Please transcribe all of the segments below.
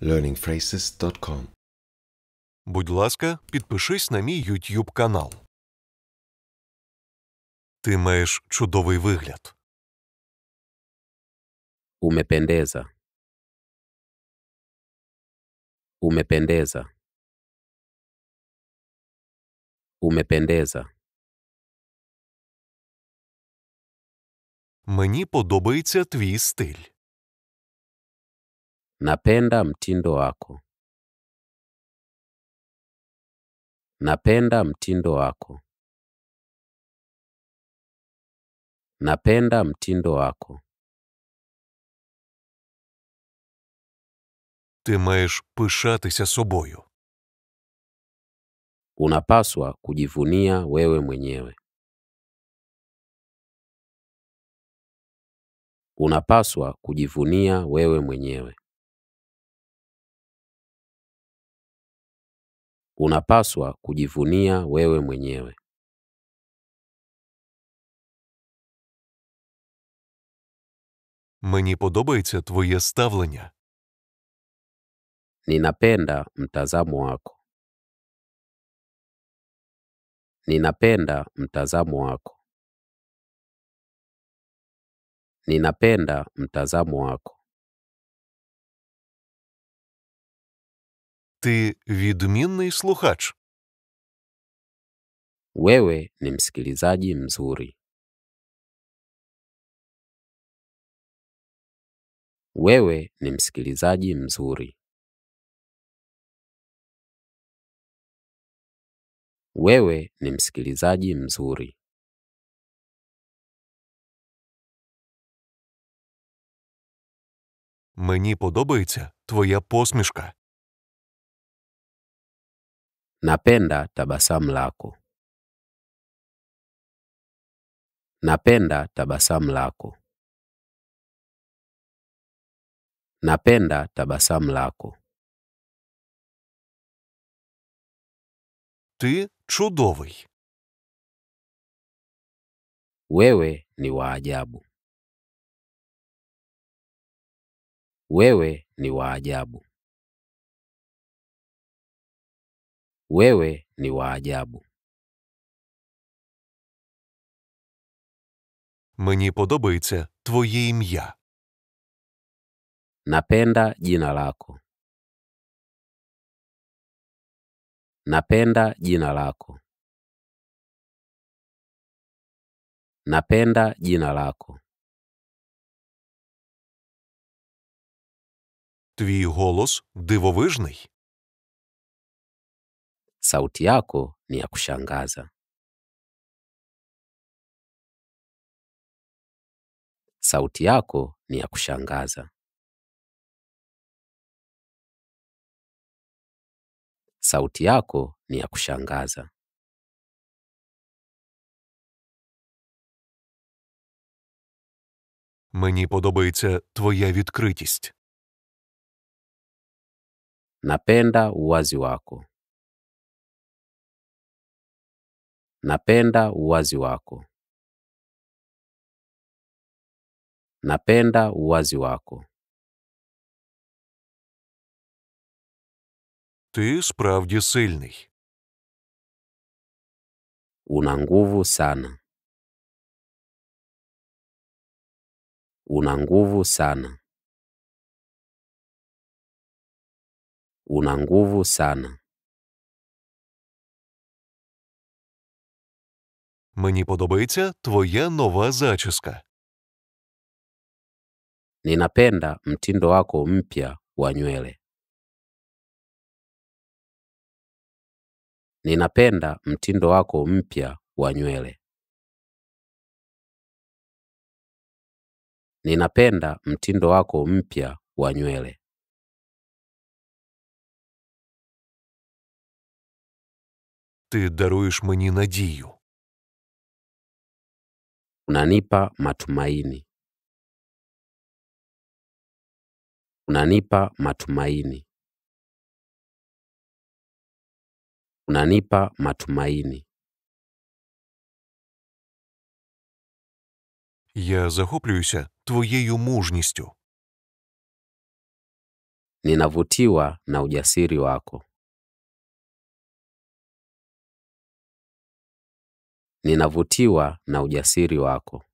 learningphrases.com Будь ласка, підпишись на мій YouTube канал. Ти маєш чудовий вигляд. Умепендеза. Умепендеза. Умепендеза. Мені подобається твій стиль. Napenda mtindo wako. Napenda mtindo wako. Napenda mtindo wako. Ти маєш пишатися собою. Unapaswa kujivunia wewe mwenyewe. Unapaswa kujivunia wewe mwenyewe. unapaswa kujivunia wewe mwenyewe. Мені подобається твоє ставлення. Ninapenda mtazamo wako. Ninapenda mtazamo wako. Ninapenda mtazamo wako. Ти відмінний слухач. Wewe ni msikilizaji mzuri. Wewe ni msikilizaji mzuri. Wewe ni msikilizaji mzuri. Мені подобається твоя посмішка. Napenda tabasamu lako. Napenda tabasamu lako. Napenda tabasamu lako. ti чудовий. Wewe ni wa ajabu. Wewe ni wa ajabu. Wewe ni wa ajabu. Мені подобається твоє ім'я. Napenda jina lako. Napenda jina lako. Napenda jina lako. Твій голос дивовижний. sauti yako ni ya kushangaza. Sauti yako ni ya kushangaza. Sauti yako ni ya kushangaza. Мені подобається твоя відкритість. Napenda uwazi wako. Napenda uwazi wako. Napenda uwazi wako. Ти справді сильний. Una nguvu sana. Una nguvu sana. Una nguvu sana. Мені подобається твоя нова зачіска. Ninapenda mtindo wako mpya wa nywele. Ninapenda mtindo wako mpya wa nywele. Ninapenda mtindo wako mpya wa nywele. Ти даруєш мені надію. Unanipa matumaini. Unanipa matumaini. Unanipa matumaini. Я захоплююся твоєю мужністю. Ninavutiwa na ujasiri wako. Ninavutiwa na ujasiri wako.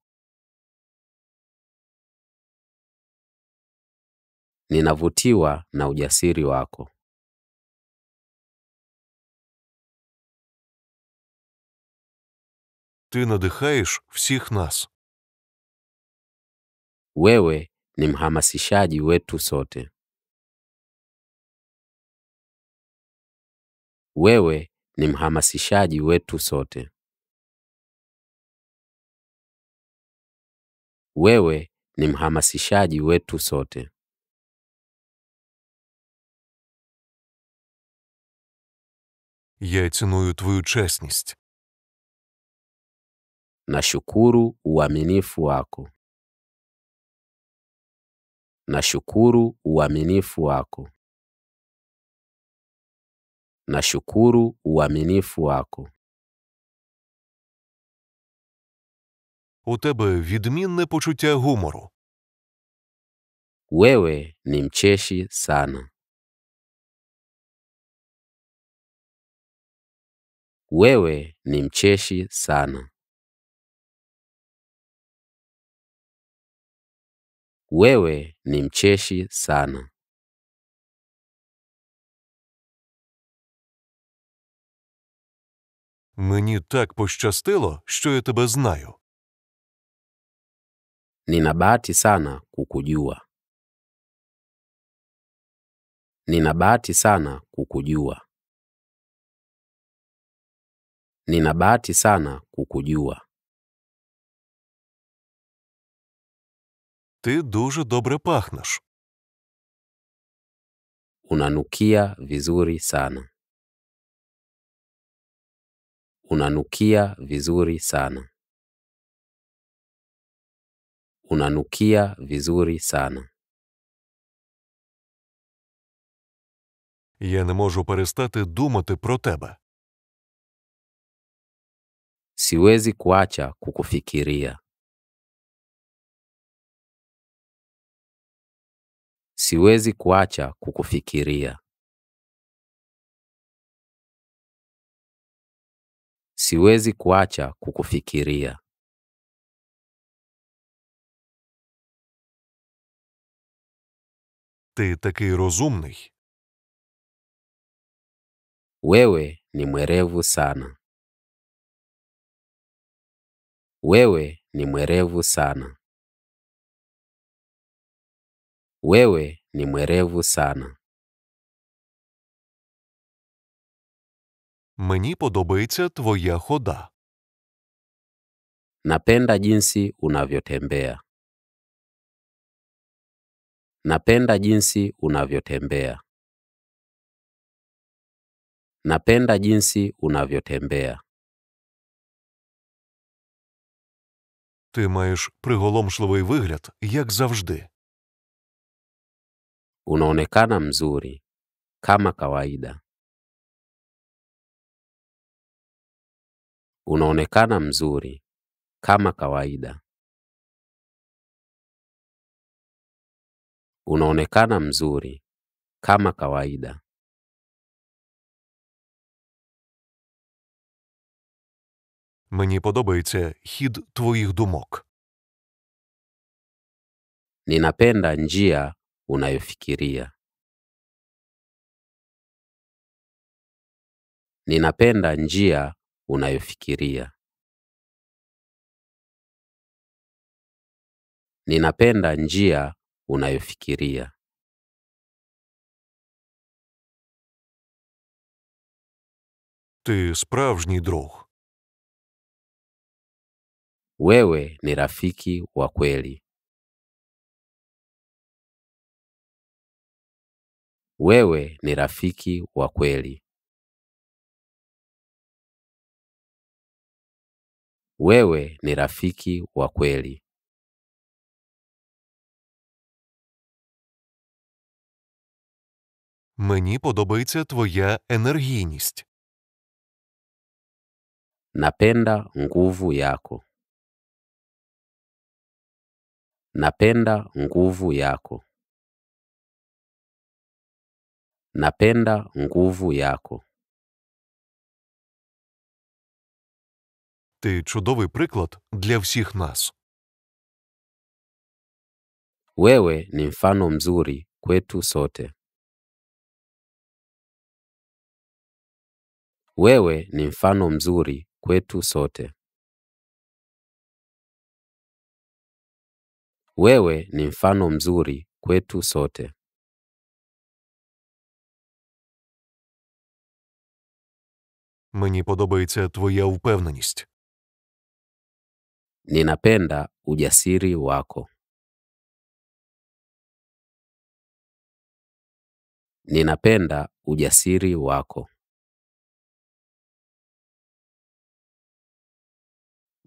Ninavutiwa na ujasiri wako. Ты надыхаешь всех нас. Wewe ni mhamasishaji wetu sote. Wewe ni mhamasishaji wetu sote. Wewe ni mhamasishaji wetu sote. Я ціную твою чесність. Nashukuru uaminifu wako. Nashukuru uaminifu wako. Nashukuru uaminifu wako. У тебе відмінне почуття гумору. Wewe ni mcheshi sana. Wewe ni mcheshi sana. Wewe ni mcheshi sana. Мені так пощастило, що я тебе знаю. Nina bahati sana kukujua. Nina bahati sana kukujua. Nina bahati sana kukujua. Ти дуже добре пахнеш. Unanukia vizuri sana. Unanukia vizuri sana unanukia vizuri sana. Я не можу перестати думати про тебе. Siwezi kuacha kukufikiria. Siwezi kuacha kukufikiria. Siwezi kuacha kukufikiria. ти такий розумний? Wewe ni mwerevu sana. Wewe ni mwerevu sana. Wewe ni mwerevu sana. Мені подобається твоя хода. Napenda jinsi unavyotembea. Napenda jinsi unavyotembea. Napenda jinsi unavyotembea. Ти маєш приголомшливий вигляд, як завжди. Unaonekana mzuri kama kawaida. Unaonekana mzuri kama kawaida. Unaonekana mzuri kama kawaida. Мені подобається хід твоїх думок. Ninapenda njia unayofikiria. Ninapenda njia unayofikiria. Ninapenda njia unayofikiria. Ти справжній друг. Wewe ni rafiki wa kweli. Wewe ni rafiki wa kweli. Wewe ni rafiki wa kweli. Мені подобається твоя енергійність. Napenda nguvu yako. Napenda nguvu yako. Napenda nguvu yako. Ти чудовий приклад для всіх нас. Wewe ni mfano mzuri kwetu sote. Wewe ni mfano mzuri kwetu sote. Wewe ni mfano mzuri kwetu sote. Мені подобається твоя впевненість. Ninapenda ujasiri wako. Ninapenda ujasiri wako.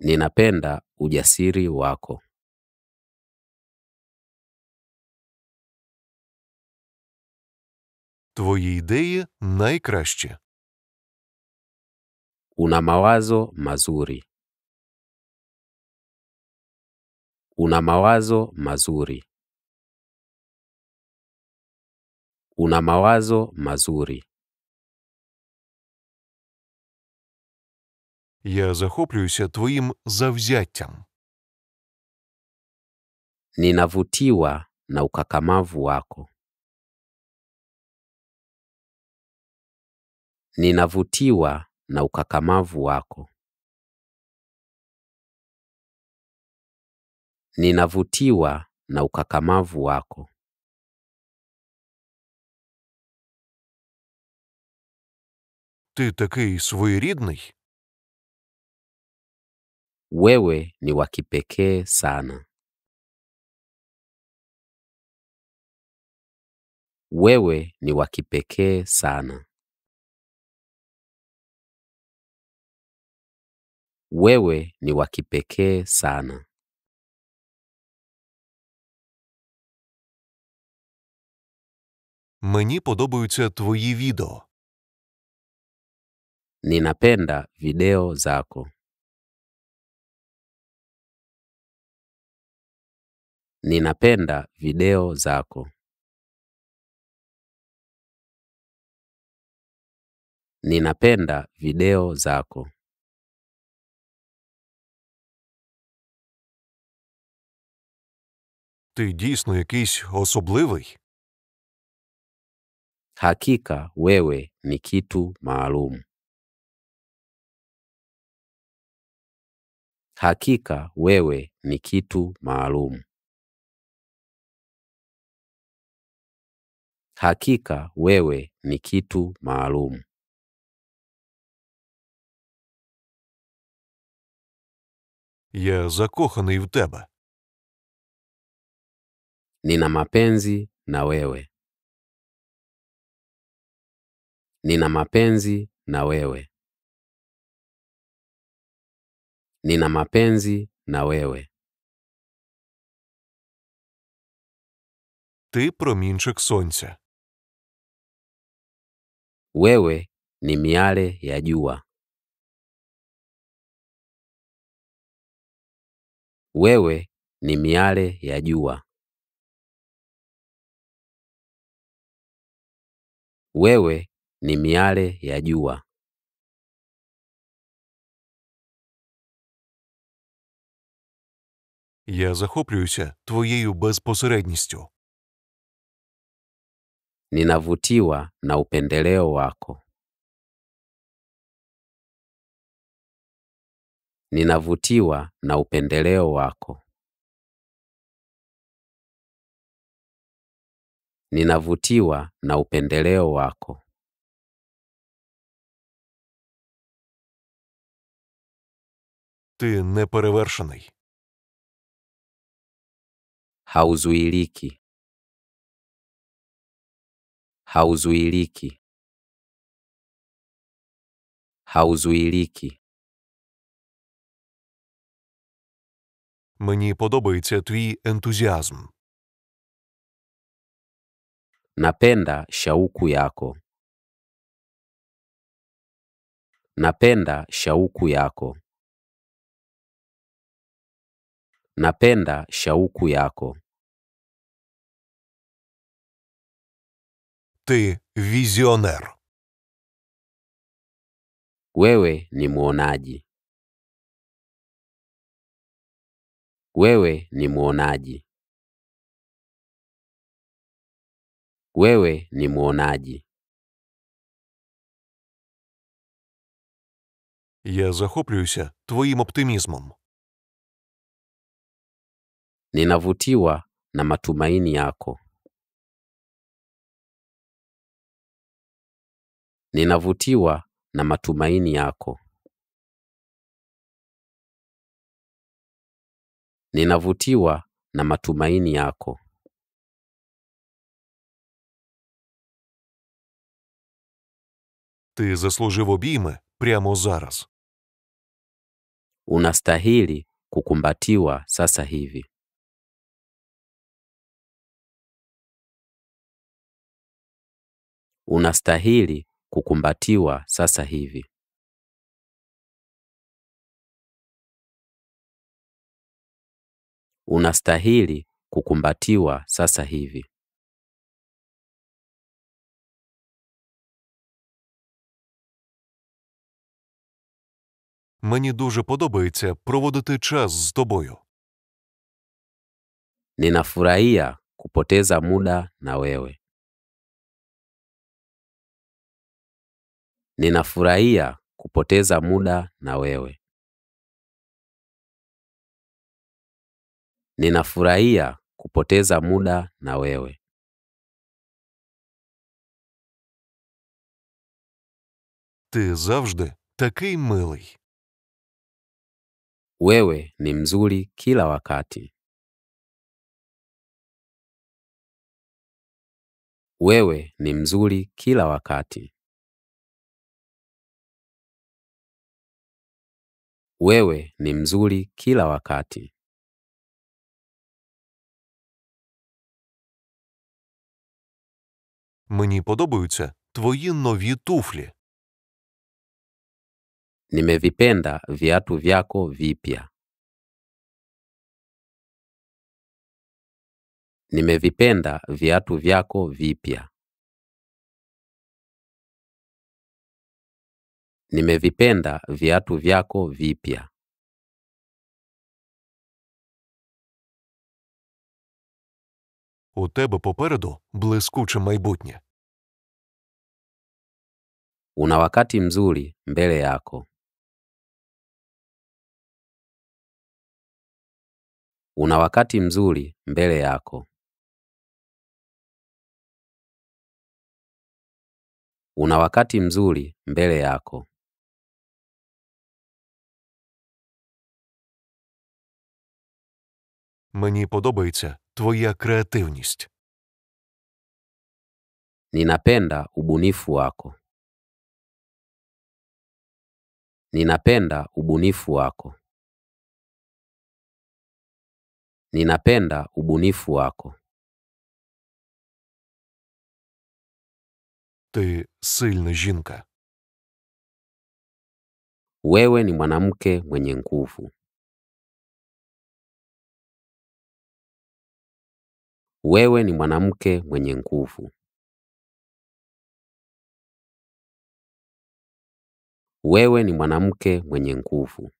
Ninapenda ujasiri wako. Твої ідеї найкраще. Una mawazo mazuri. Una mawazo mazuri. Una mawazo mazuri. Я захоплююся твоїм завзяттям. Ninavutiwa na ukakamavu wako. Ninavutiwa na ukakamavu wako. Ninavutiwa na ukakamavu wako. Ти такий своєрідний. Wewe ni wa kipekee sana. Wewe ni wa kipekee sana. Wewe ni wa kipekee sana. Мені подобаються твої відео. Ninapenda video zako. Ninapenda video zako. Ninapenda video zako. Ти дійсно якийсь особливий. Hakika wewe ni kitu maalum. Hakika wewe ni kitu maalum. Hakika wewe ni kitu maalum. Я закоханий в тебе. Нина мапензи на wewe. Нина мапензи на wewe. Нина мапензи на wewe. Ти промінчик сонця. Wewe ni miale ya jua. Wewe ni miale ya jua. Wewe ni miale ya jua. Я захоплююся твоєю безпосередністю ninavutiwa na upendeleo wako. Ninavutiwa na upendeleo wako. Ninavutiwa na upendeleo wako. Ти неперевершений. Hauzuiliki hauzuiliki hauzuiliki. Мені подобається твій ентузіазм. Napenda shauku yako. Napenda shauku yako. Napenda shauku yako. Ты визионер. Wewe ni mwonaji. Wewe ni mwonaji. Wewe ni mwonaji. Я захоплююся твоїм оптимізмом. Ninavutiwa na matumaini yako. Ninavutiwa na matumaini yako. Ninavutiwa na matumaini yako. Ти заслужив обійми прямо зараз. Unastahili kukumbatiwa sasa hivi. Unastahili kukumbatiwa sasa hivi. Unastahili kukumbatiwa sasa hivi. Мені дуже подобається проводити час з тобою. Ninafurahia kupoteza muda na wewe. Ninafurahia kupoteza muda na wewe. Ninafurahia kupoteza muda na wewe. Ти завжди такий милий. Wewe ni mzuri kila wakati. Wewe ni mzuri kila wakati. Wewe ni mzuri kila wakati. Мені подобаються твої нові туфлі. Nimevipenda viatu vyako vipya. Nimevipenda viatu vyako vipya. Nimevipenda viatu vyako vipya. У тебе попереду блискуче майбутнє. Una wakati mzuri mbele yako. Una wakati mzuri mbele yako. Una wakati mzuri mbele yako. Мені подобається твоя креативність. Ninapenda ubunifu wako. Ninapenda ubunifu wako. Ninapenda ubunifu wako. Ти сильна жінка. Wewe ni mwanamke mwenye nguvu. Wewe ni mwanamke mwenye nguvu. Wewe ni mwanamke mwenye nguvu.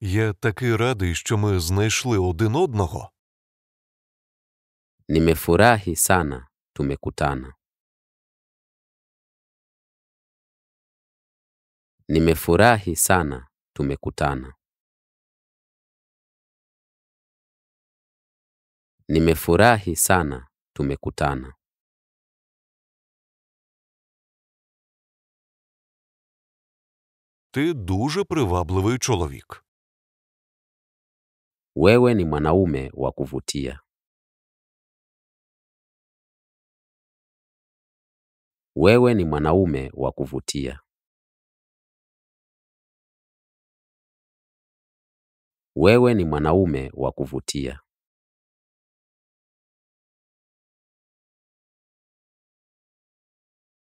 Я такий радий, що ми знайшли один одного. Nimefurahi sana tumekutana. Nimefurahi sana tumekutana. Nimefurahi sana tumekutana. Ти дуже привабливий чоловік. Wewe ni mwanaume wa kuvutia. Wewe ni mwanaume wa kuvutia. Wewe ni mwanaume wa kuvutia.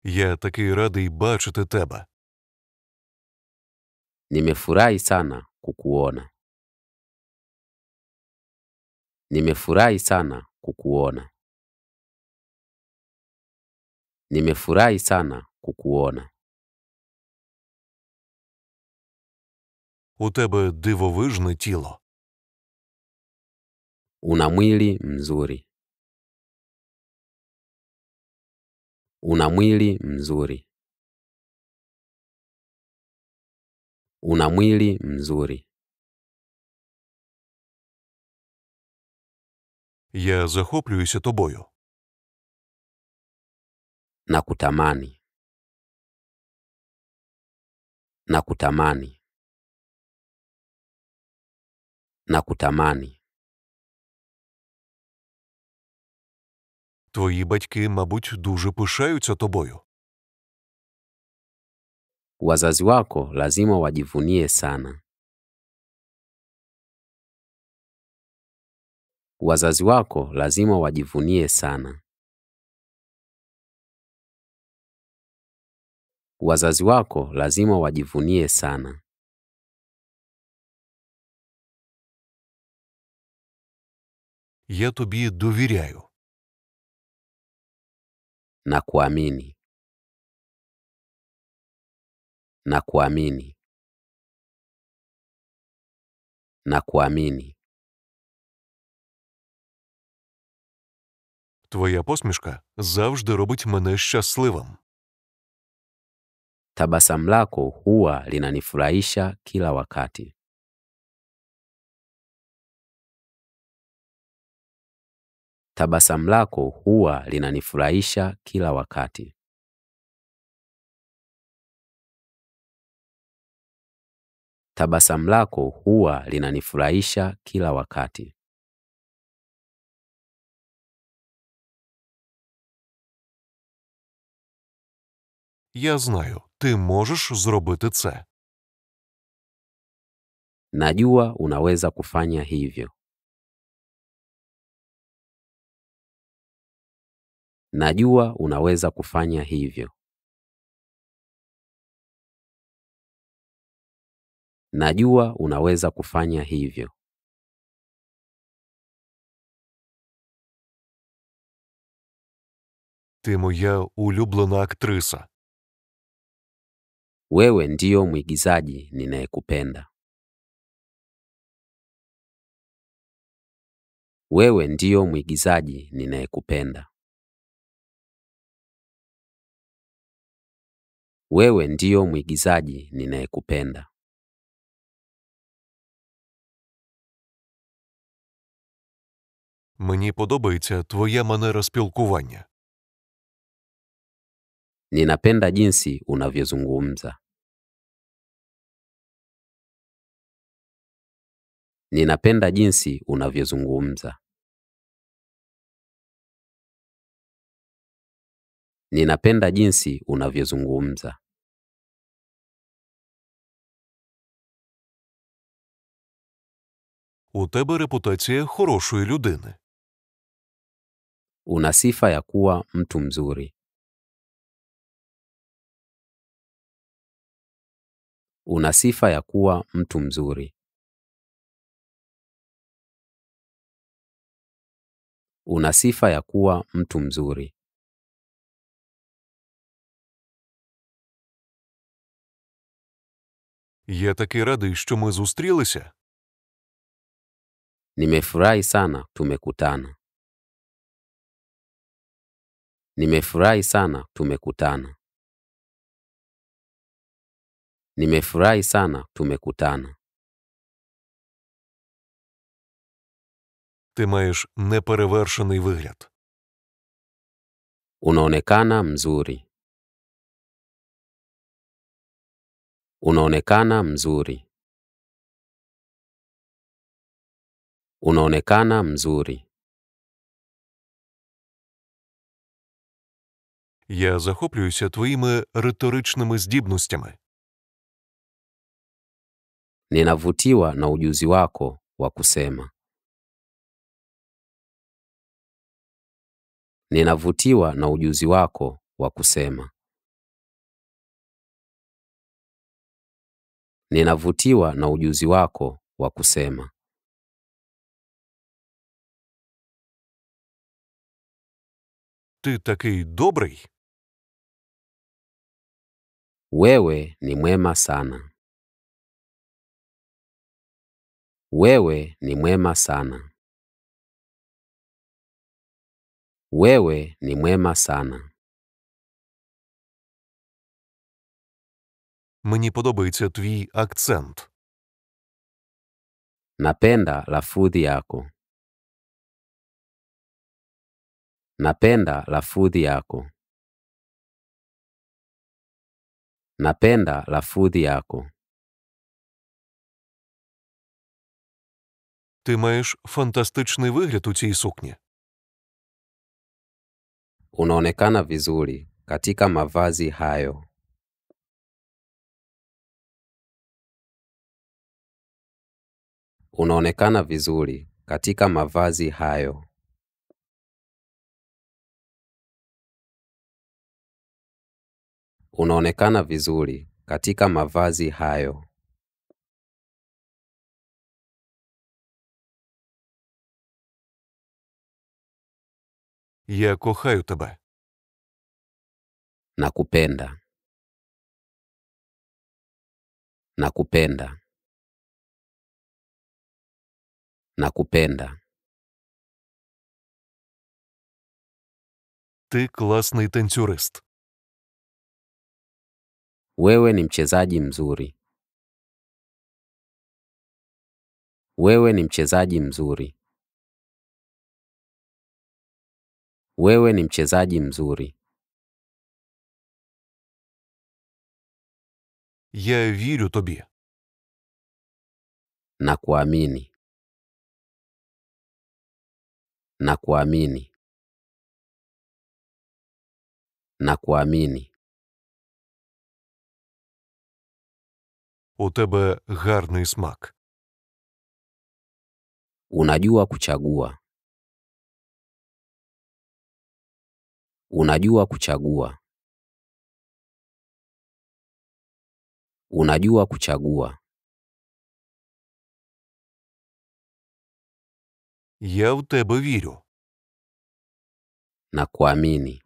Я такий радий бачити тебе. Nimefurahi sana kukuona. Nimefurahi sana kukuona. Nimefurahi sana kukuona. У тебе дивовижне тіло. Una mwili mzuri. Una mwili mzuri. Una mwili mzuri. Я захоплююся тобою. Nakutamani. Nakutamani. na kutamani. Твої батьки, мабуть, дуже пишаються тобою. Wazazi wako lazima wajivunie sana. Wazazi wako lazima wajivunie sana. Wazazi wako lazima wajivunie sana. я тобі довіряю. Na kuamini. Na kuamini. Na kuamini. Твоя посмішка завжди робить мене щасливим. Tabasamu lako huwa linanifurahisha kila wakati. Tabasamu lako huwa linanifurahisha kila wakati. Tabasamu lako huwa linanifurahisha kila wakati. Я знаю, ти можеш зробити це. Najua unaweza kufanya hivyo. Najua unaweza kufanya hivyo. Najua unaweza kufanya hivyo. Ти моя улюблена актриса. Wewe ndio mwigizaji ninayekupenda. Wewe ndio mwigizaji ninayekupenda. Wewe ndiyo mwigizaji ninayekupenda. Мені подобається твоя манера спілкування. Ninapenda jinsi unavyozungumza. Ninapenda jinsi unavyozungumza. Ninapenda jinsi unavyozungumza. у тебе репутація хорошої людини. Una sifa ya kuwa mtu mzuri. Una sifa ya kuwa mtu mzuri. Una sifa ya kuwa mtu mzuri. Я такий радий, що ми зустрілися. Nimefurahi sana tumekutana. Nimefurahi sana tumekutana. Nimefurahi sana tumekutana. Ти маєш неперевершений вигляд. Unaonekana mzuri. Unaonekana mzuri. unaonekana mzuri. Я захоплююся твоїми риторичними здібностями. Ninavutiwa na ujuzi wako wa kusema. Ninavutiwa na ujuzi wako wa kusema. Ninavutiwa na ujuzi wako wa kusema. Ти такий добрий. Wewe ni mwema sana. Wewe ni mwema sana. Wewe ni mwema sana. Мені подобається твій акцент. Napenda lafudhi yako. Napenda lafudhi yako. Napenda lafudhi yako. Ти маєш фантастичний вигляд у цій сукні. Unaonekana vizuri katika mavazi hayo. Unaonekana vizuri katika mavazi hayo. unaonekana vizuri katika mavazi hayo. Я кохаю тебе. Nakupenda. Nakupenda. Nakupenda. Ти класний танцюрист. Wewe ni mchezaji mzuri. Wewe ni mchezaji mzuri. Wewe ni mchezaji mzuri. Я вірю тобі. Na kuamini. Na kuamini. Na kuamini. у тебе гарний смак. Unajua kuchagua. Unajua kuchagua. Unajua kuchagua. Я в тебе вірю. Nakuamini.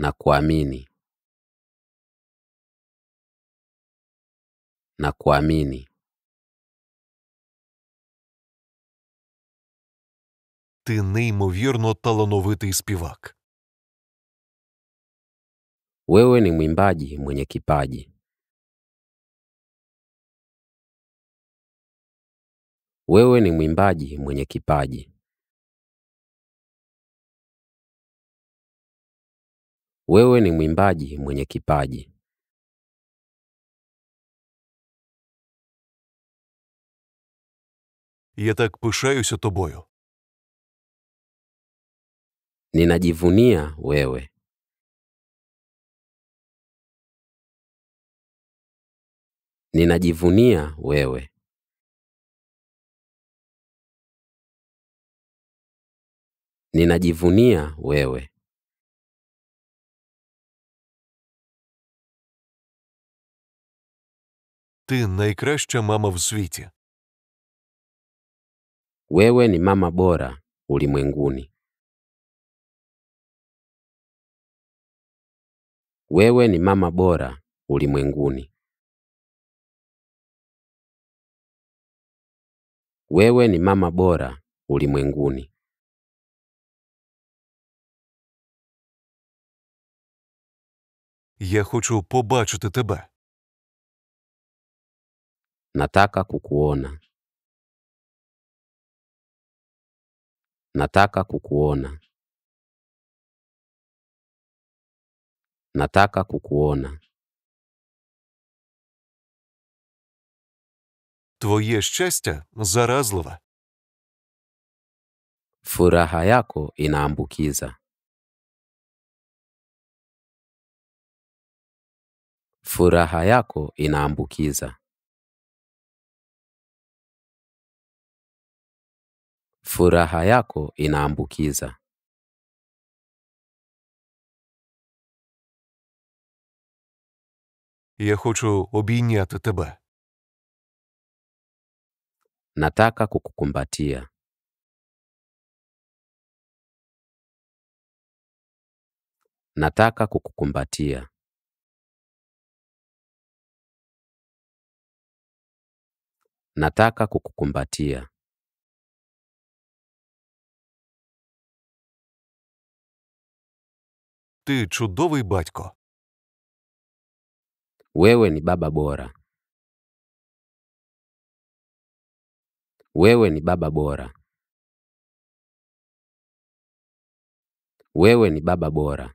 Nakuamini. na kuamini. Ти неймовірно талановитий співак. Wewe ni mwimbaji mwenye kipaji. Wewe ni mwimbaji mwenye kipaji. Wewe ni mwimbaji mwenye kipaji. Я так пишаюся тобою. Ninajivunia wewe. Ninajivunia wewe. Ninajivunia wewe. Ти найкраща мама в світі. Wewe ni mama bora ulimwenguni. Wewe ni mama bora ulimwenguni. Wewe ni mama bora ulimwenguni. Я хочу побачити тебе. Nataka kukuona. Nataka kukuona. Nataka kukuona. Твоє szczęście заразливе. Furaha yako inaambukiza. Furaha yako inaambukiza. Furaha yako inaambukiza. Я хочу обійняти тебе. Nataka kukukumbatia. Nataka kukukumbatia. Nataka kukukumbatia. Ти чудовий батько. Wewe ni baba bora. Wewe ni baba bora. Wewe ni baba bora.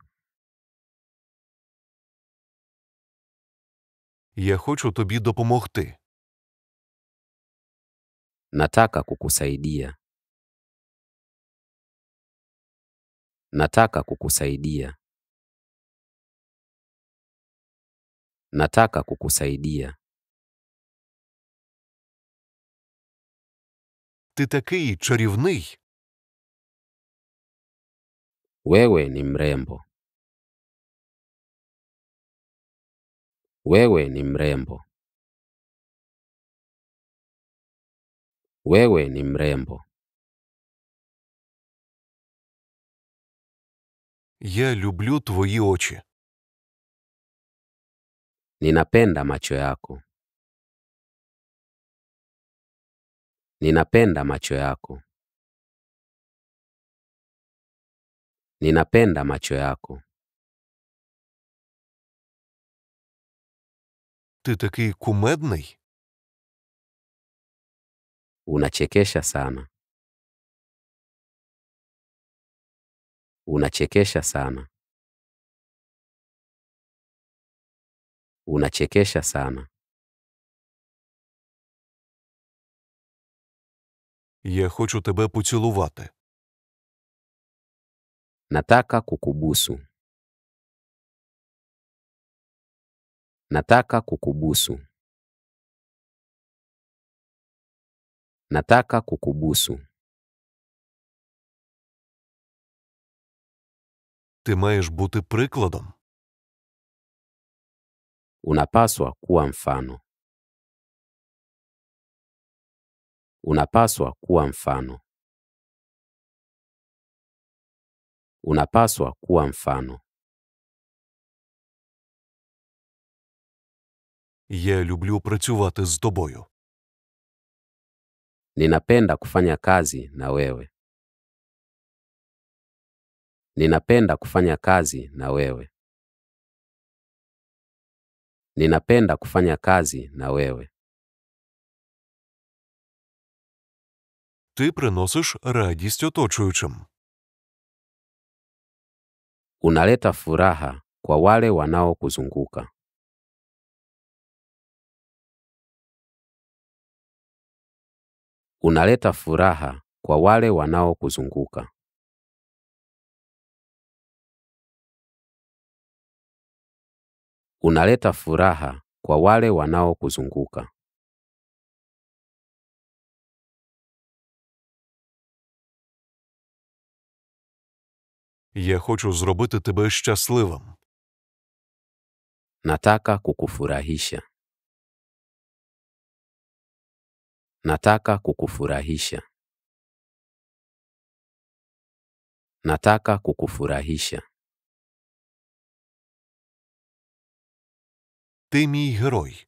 Я хочу тобі допомогти. Nataka kukusaidia. Nataka kukusaidia. Nataka kukusaidia. Ти такий чарівний. Wewe ni mrembo. Wewe ni mrembo. Wewe ni mrembo. Я люблю твої очі. Ninapenda macho yako. Ninapenda macho yako. Ninapenda macho yako. Ты такий кумедний. Unachekesha sana. Unachekesha sana. Unachekesha sana. Я хочу тебе поцілувати. Nataka kukubusu. Nataka kukubusu. Nataka kukubusu. Ти маєш бути прикладом. Unapaswa kuwa mfano. Unapaswa kuwa mfano. Unapaswa kuwa mfano. Я люблю працювати з тобою. Ninapenda kufanya kazi na wewe. Ninapenda kufanya kazi na wewe. Ninapenda kufanya kazi na wewe. Ти приносиш радість оточуючим. Unaleta furaha kwa wale wanaokuzunguka. Unaleta furaha kwa wale wanaokuzunguka. unaleta furaha kwa wale wanaokuzunguka. Я хочу зробити тебе щасливим. Nataka kukufurahisha. Nataka kukufurahisha. Nataka kukufurahisha. Ти мій герой.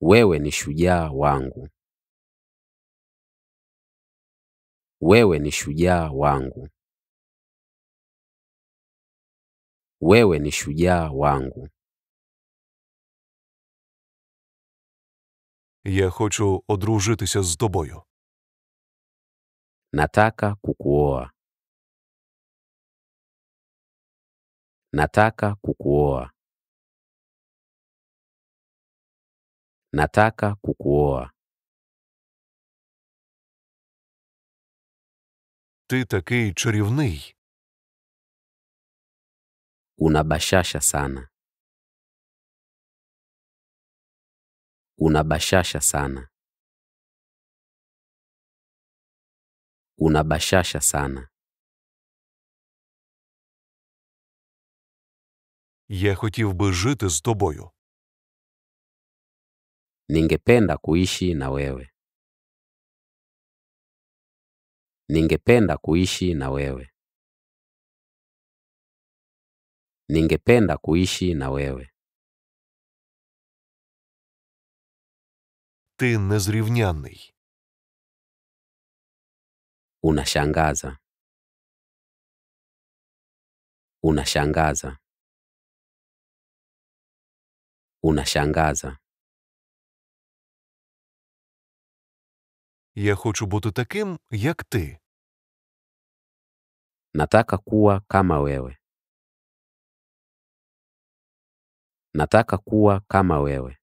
Wewe ni shujaa wangu. Wewe ni shujaa wangu. Wewe ni shujaa wangu. Я хочу одружитися з тобою. Nataka kukuoa. Nataka kukuoa. Nataka kukuoa. Ти такий чарівний. Unabashasha sana. Unabashasha sana. Unabashasha sana. Я хотів би жити з тобою. Ningependa kuishi na wewe. Ningependa kuishi na wewe. Ningependa kuishi na wewe. Ти незрівнянний. Unashangaza. Unashangaza. Unashangaza. Я хочу бути таким, як ти. Nataka kuwa kama wewe. Nataka kuwa kama wewe.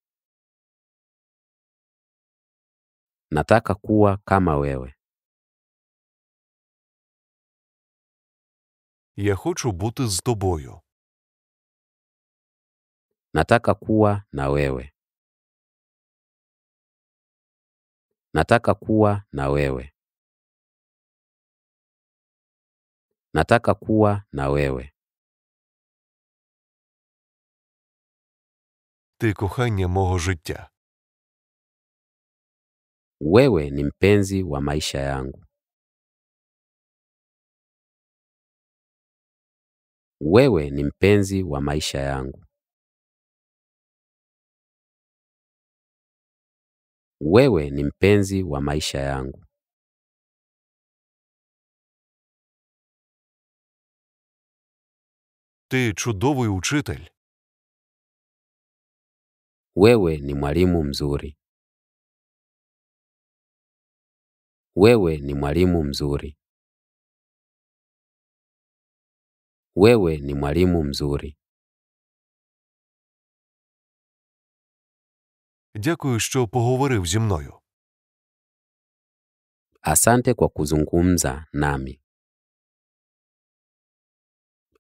Nataka kuwa kama wewe. Я хочу бути з тобою. Nataka kuwa na wewe. Nataka kuwa na wewe. Nataka kuwa na wewe. Ти кохання мого життя. Wewe ni mpenzi wa maisha yangu. Wewe ni mpenzi wa maisha yangu. Wewe ni mpenzi wa maisha yangu. Ти чудовий учитель. Wewe ni mwalimu mzuri. Wewe ni mwalimu mzuri. Wewe ni mwalimu mzuri. Дякую, що поговорив зі мною. Asante kwa kuzungumza nami.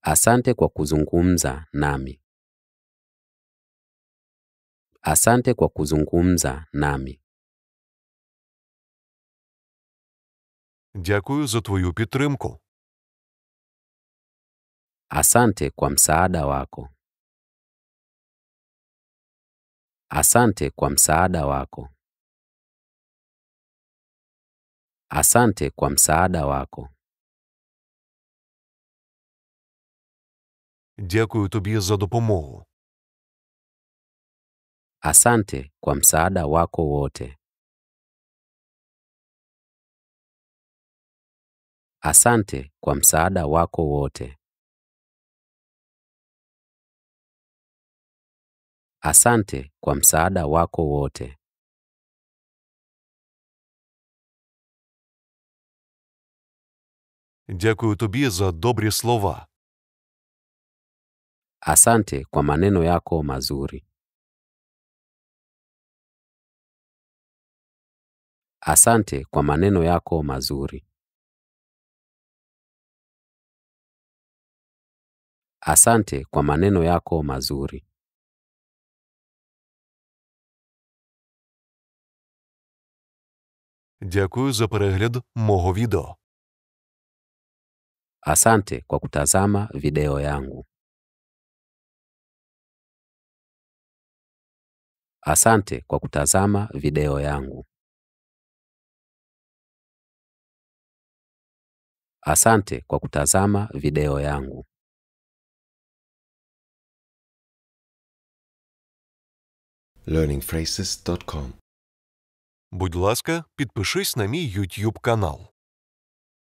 Asante kwa kuzungumza nami. Asante kwa kuzungumza nami. Дякую за твою підтримку. Asante kwa msaada wako. Asante kwa msaada wako. Asante kwa msaada wako. Дякую тобі за допомогу. Asante kwa msaada wako wote. Asante kwa msaada wako wote. Asante kwa msaada wako wote. Дякую тобі за добрі слова. Asante kwa maneno yako mazuri. Asante kwa maneno yako mazuri. Asante kwa maneno yako mazuri. Дякую за перегляд мого відео. Asante kwa kutazama video yangu. Asante kwa kutazama video yangu. Asante kwa kutazama video yangu. learningphrases.com Будь ласка, підпишись на мій YouTube канал.